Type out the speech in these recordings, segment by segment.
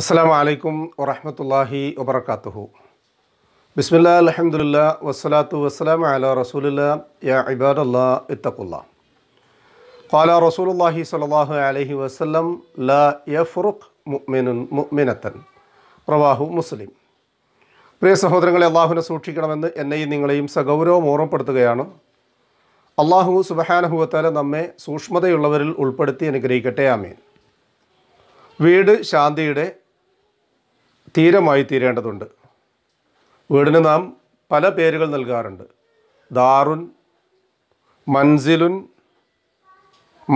അസ്സാം വലൈക്കും വറഹമത്തല്ലാഹി വബർക്കാത്തുഹു ബിസ്മില്ല അലഹമുല്ല വസ്സലാത്തു വസ്സലാം അല റസൂലില്ല യാ ഇബാദല്ലാ ഇത്തക്കുല്ല قال رسول الله صلى الله عليه وسلم لا يفرق مؤمن مؤمنة رواه مسلم പ്രിയ സഹോദരങ്ങളെ അള്ളാഹുവിനെ സൂക്ഷിക്കണമെന്ന് എന്നെയും നിങ്ങളെയും സഗൗരവം ഓർമ്മപ്പെടുത്തുകയാണ് അള്ളാഹു സുബഹാനഹുവത്താല നമ്മെ സൂക്ഷ്മതയുള്ളവരിൽ ഉൾപ്പെടുത്തി അനുഗ്രഹിക്കട്ടെ ആമീൻ വീട് ശാന്തിയുടെ തീരമായി തീരേണ്ടതുണ്ട് വീടിന് നാം പല പേരുകൾ നൽകാറുണ്ട് ദാറുൻ മൻസിലുൻ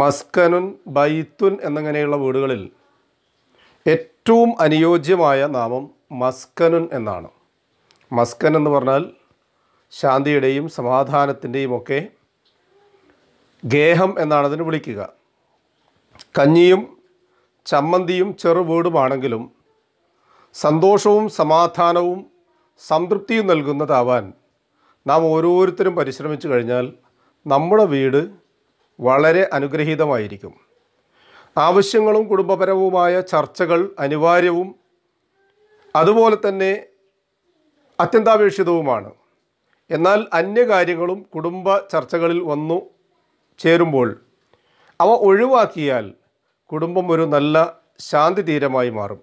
മസ്കനുൻ ബൈത്തുൻ എന്നങ്ങനെയുള്ള വീടുകളിൽ ഏറ്റവും അനുയോജ്യമായ നാമം മസ്കനുൻ എന്നാണ് മസ്കൻ എന്ന് പറഞ്ഞാൽ ശാന്തിയുടെയും സമാധാനത്തിൻ്റെയും ഒക്കെ ഗേഹം എന്നാണതിന് വിളിക്കുക കഞ്ഞിയും ചമ്മന്തിയും ചെറുവീടുമാണെങ്കിലും സന്തോഷവും സമാധാനവും സംതൃപ്തിയും നൽകുന്നതാവാൻ നാം ഓരോരുത്തരും പരിശ്രമിച്ചു കഴിഞ്ഞാൽ നമ്മുടെ വീട് വളരെ അനുഗ്രഹീതമായിരിക്കും ആവശ്യങ്ങളും കുടുംബപരവുമായ ചർച്ചകൾ അനിവാര്യവും അതുപോലെ തന്നെ അത്യന്താപേക്ഷിതവുമാണ് എന്നാൽ അന്യകാര്യങ്ങളും കുടുംബ ചർച്ചകളിൽ വന്നു ചേരുമ്പോൾ അവ ഒഴിവാക്കിയാൽ കുടുംബം ഒരു നല്ല ശാന്തി തീരമായി മാറും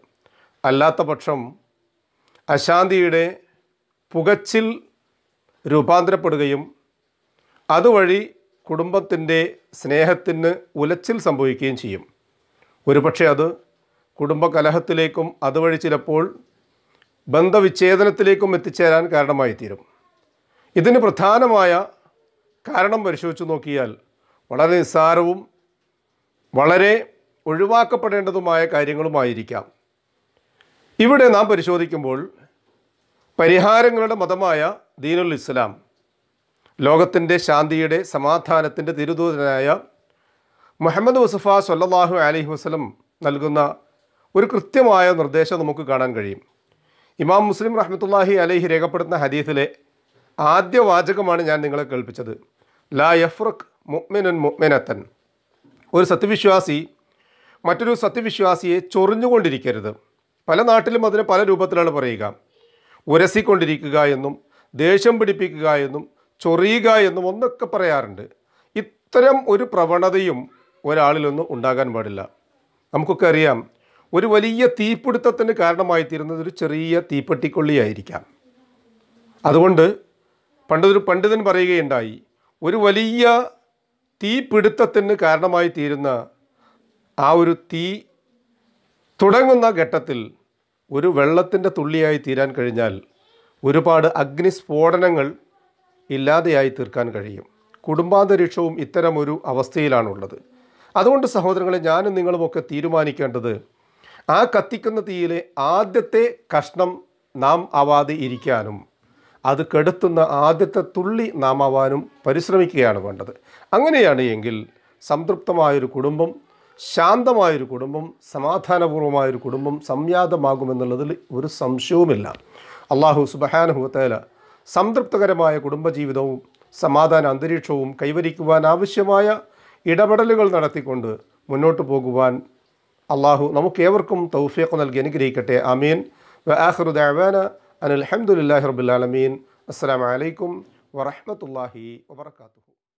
അല്ലാത്ത പക്ഷം അശാന്തിയുടെ പുകച്ചിൽ രൂപാന്തരപ്പെടുകയും അതുവഴി കുടുംബത്തിൻ്റെ സ്നേഹത്തിന് ഉലച്ചിൽ സംഭവിക്കുകയും ചെയ്യും ഒരുപക്ഷെ അത് കുടുംബകലഹത്തിലേക്കും അതുവഴി ചിലപ്പോൾ ബന്ധവിച്ഛേദനത്തിലേക്കും എത്തിച്ചേരാൻ കാരണമായി തീരും ഇതിന് പ്രധാനമായ കാരണം പരിശോധിച്ച് നോക്കിയാൽ വളരെ നിസ്സാരവും വളരെ ഒഴിവാക്കപ്പെടേണ്ടതുമായ കാര്യങ്ങളുമായിരിക്കാം ഇവിടെ നാം പരിശോധിക്കുമ്പോൾ പരിഹാരങ്ങളുടെ മതമായ ദീനുൽ ഇസ്ലാം ലോകത്തിൻ്റെ ശാന്തിയുടെ സമാധാനത്തിൻ്റെ തിരുദൂതനായ മുഹമ്മദ് മുസഫ സൊല്ലാഹു അലഹി വസ്ലം നൽകുന്ന ഒരു കൃത്യമായ നിർദ്ദേശം നമുക്ക് കാണാൻ കഴിയും ഇമാം മുസ്ലിം റഹ്മത്തുല്ലാഹി അലഹി രേഖപ്പെടുത്തുന്ന ഹദീസിലെ ആദ്യ വാചകമാണ് ഞാൻ നിങ്ങളെ കേൾപ്പിച്ചത് ലാ യഫ്രഖ് മുഅ്മിനുൻ മുഹ്മിനത്തൻ ഒരു സത്യവിശ്വാസി മറ്റൊരു സത്യവിശ്വാസിയെ ചൊറിഞ്ഞുകൊണ്ടിരിക്കരുത് പല നാട്ടിലും അതിനെ പല രൂപത്തിലാണ് പറയുക ഉരസിക്കൊണ്ടിരിക്കുക എന്നും ദേഷ്യം പിടിപ്പിക്കുക എന്നും ചൊറിയുക എന്നും ഒന്നൊക്കെ പറയാറുണ്ട് ഇത്തരം ഒരു പ്രവണതയും ഒരാളിലൊന്നും ഉണ്ടാകാൻ പാടില്ല നമുക്കൊക്കെ അറിയാം ഒരു വലിയ തീപിടുത്തത്തിന് കാരണമായി തീരുന്നത് ഒരു ചെറിയ തീപ്പെട്ടിക്കൊള്ളിയായിരിക്കാം അതുകൊണ്ട് പണ്ടൊരു പണ്ഡിതൻ പറയുകയുണ്ടായി ഒരു വലിയ തീപിടുത്തത്തിന് കാരണമായി തീരുന്ന ആ ഒരു തീ തുടങ്ങുന്ന ഘട്ടത്തിൽ ഒരു വെള്ളത്തിൻ്റെ തുള്ളിയായി തീരാൻ കഴിഞ്ഞാൽ ഒരുപാട് അഗ്നിസ്ഫോടനങ്ങൾ ഇല്ലാതെയായി തീർക്കാൻ കഴിയും കുടുംബാന്തരീക്ഷവും ഇത്തരമൊരു അവസ്ഥയിലാണുള്ളത് അതുകൊണ്ട് സഹോദരങ്ങളെ ഞാനും നിങ്ങളുമൊക്കെ തീരുമാനിക്കേണ്ടത് ആ കത്തിക്കുന്ന തീയിലെ ആദ്യത്തെ കഷ്ണം നാം ആവാതെ ഇരിക്കാനും അത് കെടുത്തുന്ന ആദ്യത്തെ തുള്ളി നാം ആവാനും പരിശ്രമിക്കുകയാണ് വേണ്ടത് അങ്ങനെയാണ് എങ്കിൽ സംതൃപ്തമായൊരു കുടുംബം ശാന്തമായൊരു കുടുംബം സമാധാനപൂർവ്വമായൊരു കുടുംബം സംയാതമാകുമെന്നുള്ളതിൽ ഒരു സംശയവുമില്ല അള്ളാഹു സുബഹാനുഹത്തേല സംതൃപ്തകരമായ കുടുംബജീവിതവും സമാധാന അന്തരീക്ഷവും കൈവരിക്കുവാൻ ആവശ്യമായ ഇടപെടലുകൾ നടത്തിക്കൊണ്ട് മുന്നോട്ട് പോകുവാൻ അള്ളാഹു നമുക്കേവർക്കും തൗഫീഖ് നൽകി അനുഗ്രഹിക്കട്ടെ അമീൻ വ ആഹ്റു ദഅവാന അനിൽ അഹമ്മദുലില്ലാഹി റബ്ബിൽ ആലമീൻ അസ്സലാമു അലൈക്കും വറഹ്മത്തുള്ളാഹി